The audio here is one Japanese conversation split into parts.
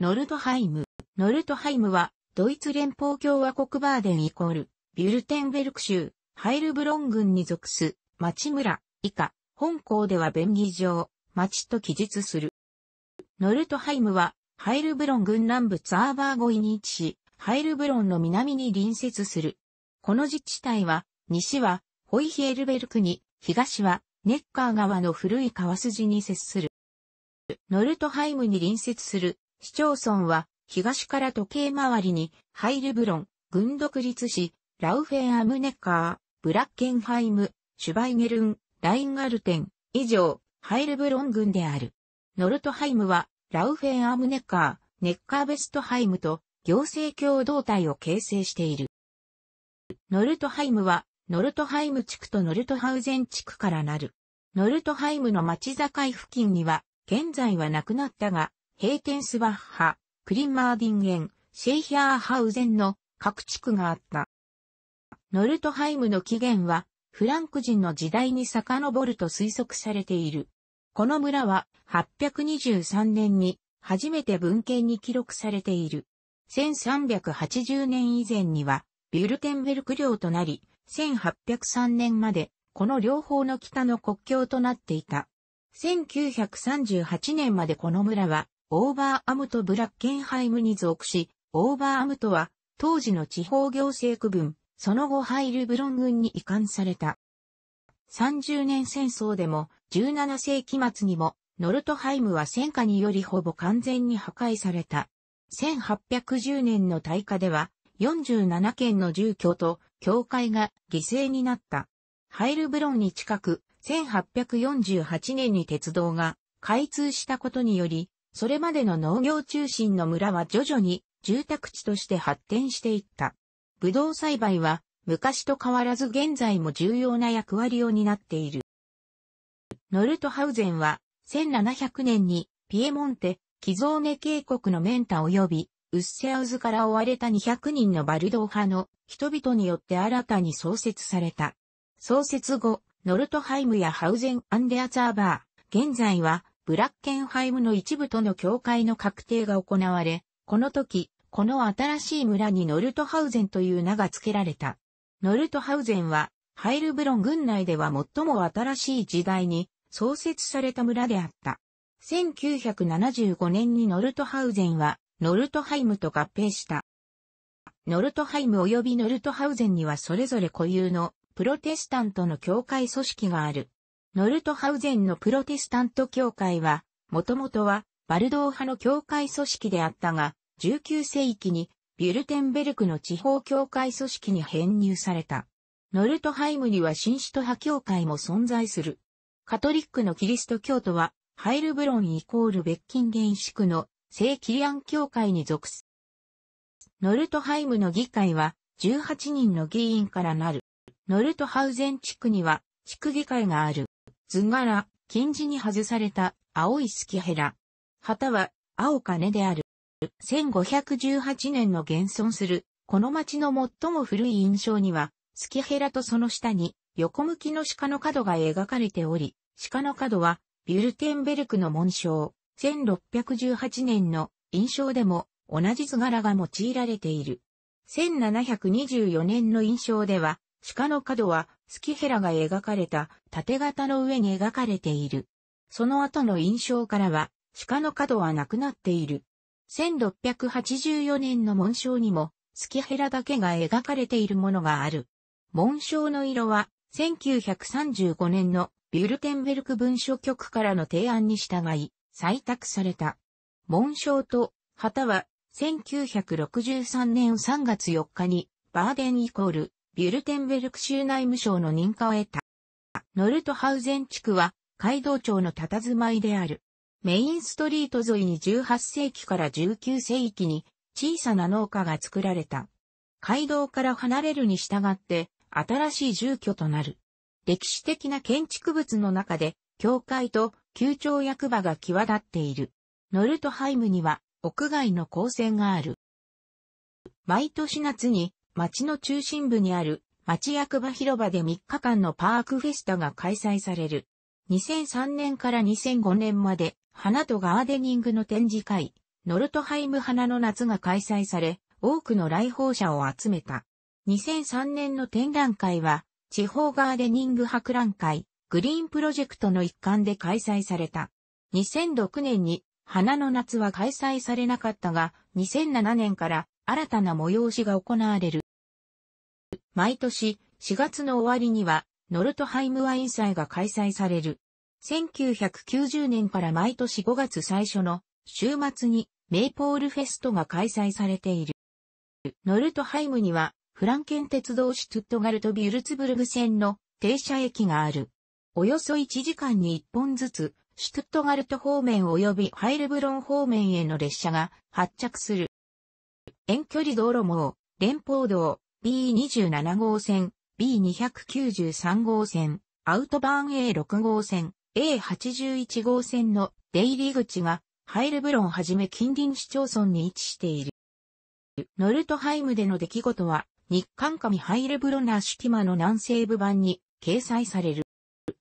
ノルトハイム。ノルトハイムは、ドイツ連邦共和国バーデンイコール、ビュルテンベルク州、ハイルブロン郡に属す、町村、以下、本校では便宜上、町と記述する。ノルトハイムは、ハイルブロン郡南部ツアーバーゴイに位置し、ハイルブロンの南に隣接する。この自治体は、西は、ホイヒエルベルクに、東は、ネッカー川の古い川筋に接する。ノルトハイムに隣接する市町村は、東から時計回りに、ハイルブロン、軍独立市、ラウフェン・アムネッカー、ブラッケンハイム、シュバイゲルン、ラインガルテン、以上、ハイルブロン軍である。ノルトハイムは、ラウフェン・アムネッカー、ネッカーベストハイムと、行政共同体を形成している。ノルトハイムは、ノルトハイム地区とノルトハウゼン地区からなる。ノルトハイムの町境付近には、現在はなくなったが、ヘイテンスバッハ、クリンマーディンゲン、シェイヒャーハウゼンの各地区があった。ノルトハイムの起源は、フランク人の時代に遡ると推測されている。この村は823年に初めて文献に記録されている。1380年以前にはビュルテンベルク領となり、1803年までこの両方の北の国境となっていた。1938年までこの村はオーバーアムトブラッケンハイムに属し、オーバーアムトは当時の地方行政区分、その後ハイルブロン軍に移管された。30年戦争でも17世紀末にもノルトハイムは戦火によりほぼ完全に破壊された。1810年の大火では47件の住居と教会が犠牲になった。ハイルブロンに近く1848年に鉄道が開通したことによりそれまでの農業中心の村は徐々に住宅地として発展していった。ブドウ栽培は昔と変わらず現在も重要な役割を担っている。ノルトハウゼンは1700年にピエモンテ、キゾーネ渓谷のメンタ及びウッセアウズから追われた200人のバルドー派の人々によって新たに創設された。創設後、ノルトハイムやハウゼン・アンデアザーバー、現在はブラッケンハイムの一部との境界の確定が行われ、この時、この新しい村にノルトハウゼンという名が付けられた。ノルトハウゼンは、ハイルブロン郡内では最も新しい時代に創設された村であった。1975年にノルトハウゼンは、ノルトハイムと合併した。ノルトハイム及びノルトハウゼンにはそれぞれ固有のプロテスタントの教会組織がある。ノルトハウゼンのプロテスタント教会は、もともとはバルドー派の教会組織であったが、19世紀にビュルテンベルクの地方教会組織に編入された。ノルトハイムには新首都派教会も存在する。カトリックのキリスト教徒は、ハイルブロンイコールベッキンゲンシクの聖キリアン教会に属す。ノルトハイムの議会は18人の議員からなる。ノルトハウゼン地区には地区議会がある。図柄、金字に外された青いスキヘラ。旗は青金である。1518年の現存する、この町の最も古い印象には、スキヘラとその下に横向きの鹿の角が描かれており、鹿の角はビュルテンベルクの紋章、1618年の印象でも同じ図柄が用いられている。1724年の印象では、鹿の角はスキヘラが描かれた縦型の上に描かれている。その後の印象からは、鹿の角はなくなっている。1684年の紋章にも、スキヘラだけが描かれているものがある。紋章の色は、1935年のビュルテンベルク文書局からの提案に従い、採択された。紋章と旗は、1963年3月4日に、バーデンイコール、ビュルテンベルク州内務省の認可を得た。ノルトハウゼン地区は、街道町の佇まいである。メインストリート沿いに18世紀から19世紀に小さな農家が作られた。街道から離れるに従って新しい住居となる。歴史的な建築物の中で教会と旧庁役場が際立っている。ノルトハイムには屋外の光線がある。毎年夏に町の中心部にある町役場広場で3日間のパークフェスタが開催される。2003年から2005年まで花とガーデニングの展示会、ノルトハイム花の夏が開催され、多くの来訪者を集めた。2003年の展覧会は、地方ガーデニング博覧会、グリーンプロジェクトの一環で開催された。2006年に、花の夏は開催されなかったが、2007年から新たな催しが行われる。毎年4月の終わりにはノルトハイムワイン祭が開催される。1990年から毎年5月最初の週末にメイポールフェストが開催されている。ノルトハイムにはフランケン鉄道シュトゥットガルトビュルツブルグ線の停車駅がある。およそ1時間に1本ずつシュトゥットガルト方面及びハイルブロン方面への列車が発着する。遠距離道路網、連邦道、B27 号線、B293 号線、アウトバーン A6 号線、A81 号線の出入り口が、ハイルブロンはじめ近隣市町村に位置している。ノルトハイムでの出来事は、日韓紙ハイルブロナー式間の南西部版に掲載される。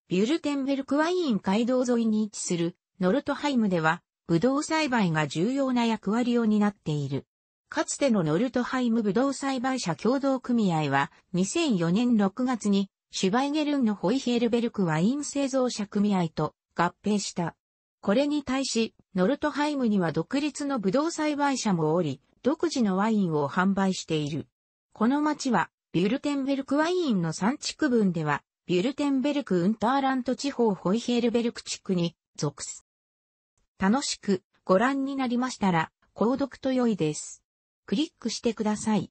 ビュルテンベルクワイン街道沿いに位置するノルトハイムでは、ブドウ栽培が重要な役割を担っている。かつてのノルトハイムブドウ栽培者共同組合は、2004年6月に、シュバイゲルンのホイヒエルベルクワイン製造者組合と合併した。これに対し、ノルトハイムには独立のブドウ栽培者もおり、独自のワインを販売している。この町は、ビュルテンベルクワインの産地区分では、ビュルテンベルクウンターラント地方ホイヒエルベルク地区に属す。楽しくご覧になりましたら、購読と良いです。クリックしてください。